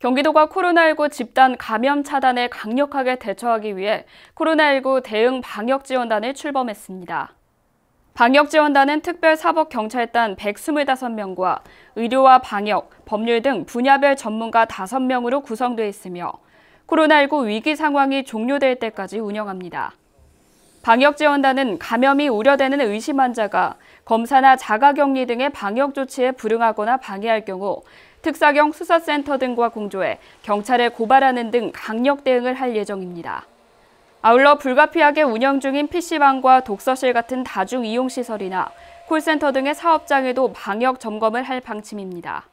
경기도가 코로나19 집단 감염 차단에 강력하게 대처하기 위해 코로나19 대응 방역지원단을 출범했습니다. 방역지원단은 특별사법경찰단 125명과 의료와 방역, 법률 등 분야별 전문가 5명으로 구성돼 있으며 코로나19 위기 상황이 종료될 때까지 운영합니다. 방역지원단은 감염이 우려되는 의심 환자가 검사나 자가격리 등의 방역 조치에 불응하거나 방해할 경우 특사경 수사센터 등과 공조해 경찰에 고발하는 등 강력 대응을 할 예정입니다. 아울러 불가피하게 운영 중인 PC방과 독서실 같은 다중이용시설이나 콜센터 등의 사업장에도 방역 점검을 할 방침입니다.